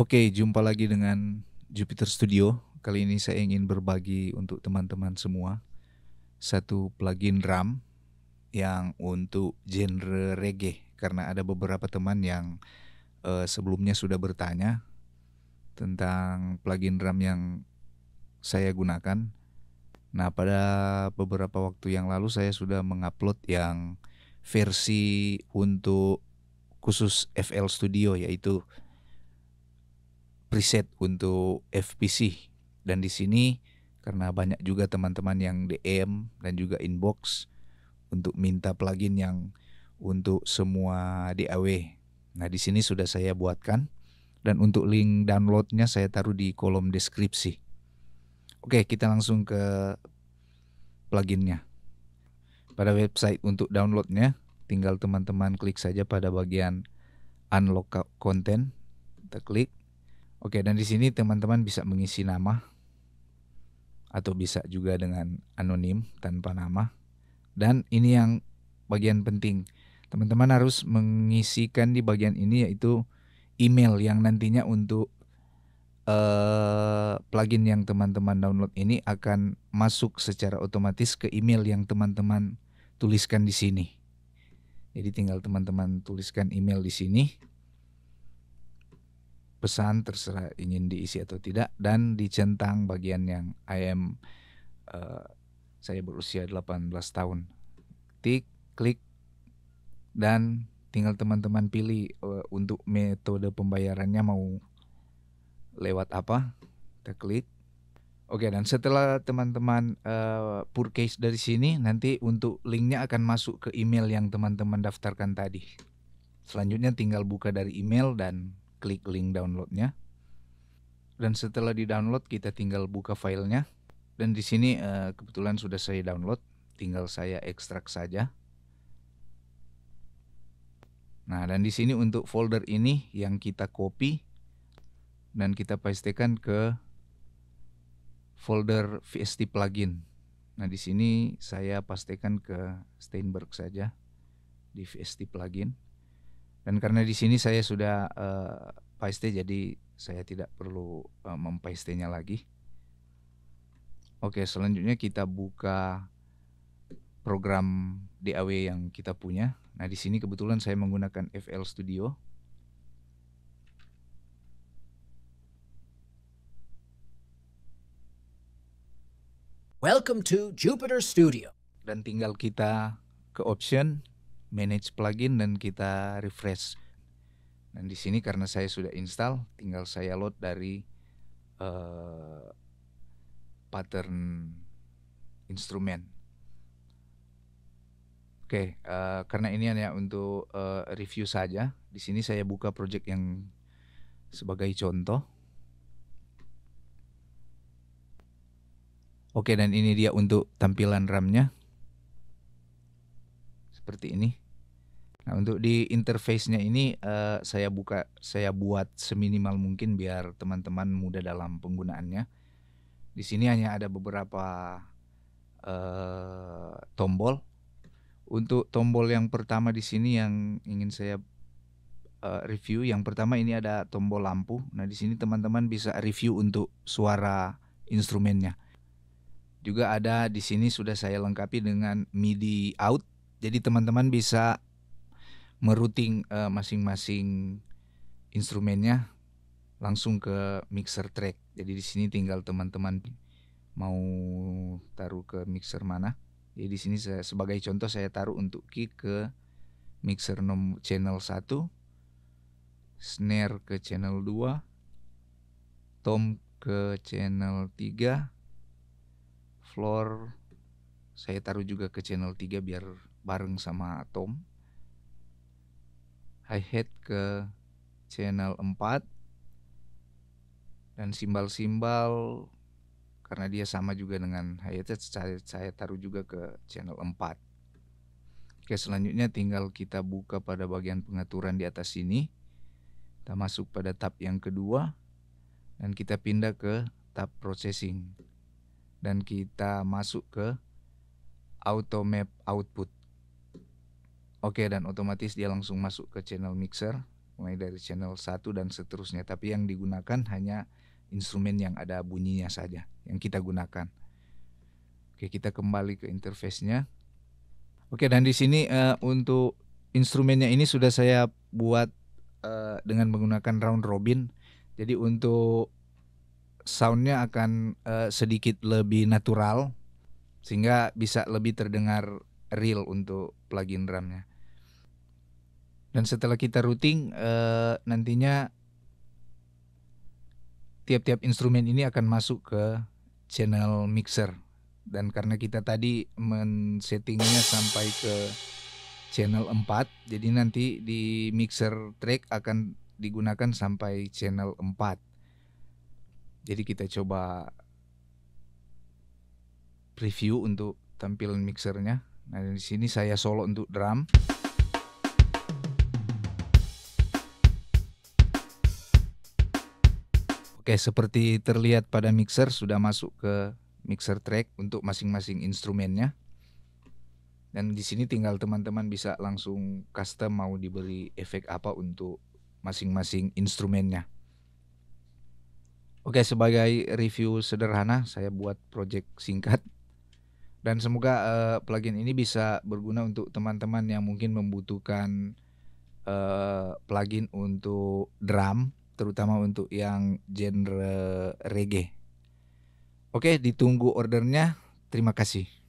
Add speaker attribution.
Speaker 1: Oke, jumpa lagi dengan Jupiter Studio. Kali ini saya ingin berbagi untuk teman-teman semua satu plugin RAM yang untuk genre reggae karena ada beberapa teman yang uh, sebelumnya sudah bertanya tentang plugin RAM yang saya gunakan. Nah, pada beberapa waktu yang lalu saya sudah mengupload yang versi untuk khusus FL Studio yaitu preset untuk FPC dan di sini karena banyak juga teman-teman yang DM dan juga inbox untuk minta plugin yang untuk semua DAW. Nah di sini sudah saya buatkan dan untuk link downloadnya saya taruh di kolom deskripsi. Oke kita langsung ke pluginnya. Pada website untuk downloadnya tinggal teman-teman klik saja pada bagian unlock content, kita klik Oke, dan di sini teman-teman bisa mengisi nama atau bisa juga dengan anonim tanpa nama. Dan ini yang bagian penting. Teman-teman harus mengisikan di bagian ini yaitu email yang nantinya untuk uh, plugin yang teman-teman download ini akan masuk secara otomatis ke email yang teman-teman tuliskan di sini. Jadi tinggal teman-teman tuliskan email di sini pesan terserah ingin diisi atau tidak dan dicentang bagian yang I am uh, saya berusia 18 tahun. Tik, klik dan tinggal teman-teman pilih uh, untuk metode pembayarannya mau lewat apa. Kita klik. Oke, dan setelah teman-teman uh, purchase dari sini nanti untuk linknya akan masuk ke email yang teman-teman daftarkan tadi. Selanjutnya tinggal buka dari email dan klik link downloadnya. Dan setelah di-download kita tinggal buka filenya. Dan di sini eh, kebetulan sudah saya download, tinggal saya ekstrak saja. Nah, dan di sini untuk folder ini yang kita copy dan kita pastekan ke folder VST plugin. Nah, di sini saya pastikan ke Steinberg saja di VST plugin. Dan karena di sini saya sudah uh, paste jadi saya tidak perlu uh, mempaste-nya lagi. Oke, selanjutnya kita buka program DAW yang kita punya. Nah, di sini kebetulan saya menggunakan FL Studio. Welcome to Jupiter Studio. Dan tinggal kita ke option manage plugin dan kita refresh. Dan di sini karena saya sudah install, tinggal saya load dari uh, pattern instrumen. Oke, okay, uh, eh, karena ini hanya untuk uh, review saja. Di sini saya buka project yang sebagai contoh. Oke, okay, dan ini dia untuk tampilan RAM-nya seperti ini. Nah, untuk di interface-nya ini uh, saya buka saya buat seminimal mungkin biar teman-teman mudah dalam penggunaannya. Di sini hanya ada beberapa uh, tombol. Untuk tombol yang pertama di sini yang ingin saya uh, review, yang pertama ini ada tombol lampu. Nah, di sini teman-teman bisa review untuk suara instrumennya. Juga ada di sini sudah saya lengkapi dengan MIDI out jadi teman-teman bisa merouting uh, masing-masing instrumennya langsung ke mixer track. Jadi di sini tinggal teman-teman mau taruh ke mixer mana. Jadi di sini saya, sebagai contoh saya taruh untuk kick ke mixer nom channel 1, snare ke channel 2, tom ke channel 3, floor saya taruh juga ke channel 3 biar bareng sama Tom hi hat ke channel 4 dan simbal-simbal karena dia sama juga dengan hi hat saya, saya taruh juga ke channel 4 Oke selanjutnya tinggal kita buka pada bagian pengaturan di atas sini kita masuk pada tab yang kedua dan kita pindah ke tab processing dan kita masuk ke auto map output Oke, dan otomatis dia langsung masuk ke channel mixer mulai dari channel 1 dan seterusnya, tapi yang digunakan hanya instrumen yang ada bunyinya saja yang kita gunakan. Oke, kita kembali ke interface-nya. Oke, dan di sini uh, untuk instrumennya ini sudah saya buat uh, dengan menggunakan round robin. Jadi untuk soundnya akan uh, sedikit lebih natural sehingga bisa lebih terdengar real untuk plugin drumnya. Dan setelah kita routing uh, nantinya tiap-tiap instrumen ini akan masuk ke channel mixer. Dan karena kita tadi men-settingnya sampai ke channel 4, jadi nanti di mixer track akan digunakan sampai channel 4. Jadi kita coba preview untuk tampilan mixernya. Nah, di sini saya solo untuk drum. Oke, seperti terlihat pada mixer sudah masuk ke mixer track untuk masing-masing instrumennya. Dan di sini tinggal teman-teman bisa langsung custom mau diberi efek apa untuk masing-masing instrumennya. Oke, sebagai review sederhana saya buat project singkat. Dan semoga uh, plugin ini bisa berguna untuk teman-teman yang mungkin membutuhkan uh, plugin untuk drum terutama untuk yang genre reggae. Oke, ditunggu ordernya. Terima kasih.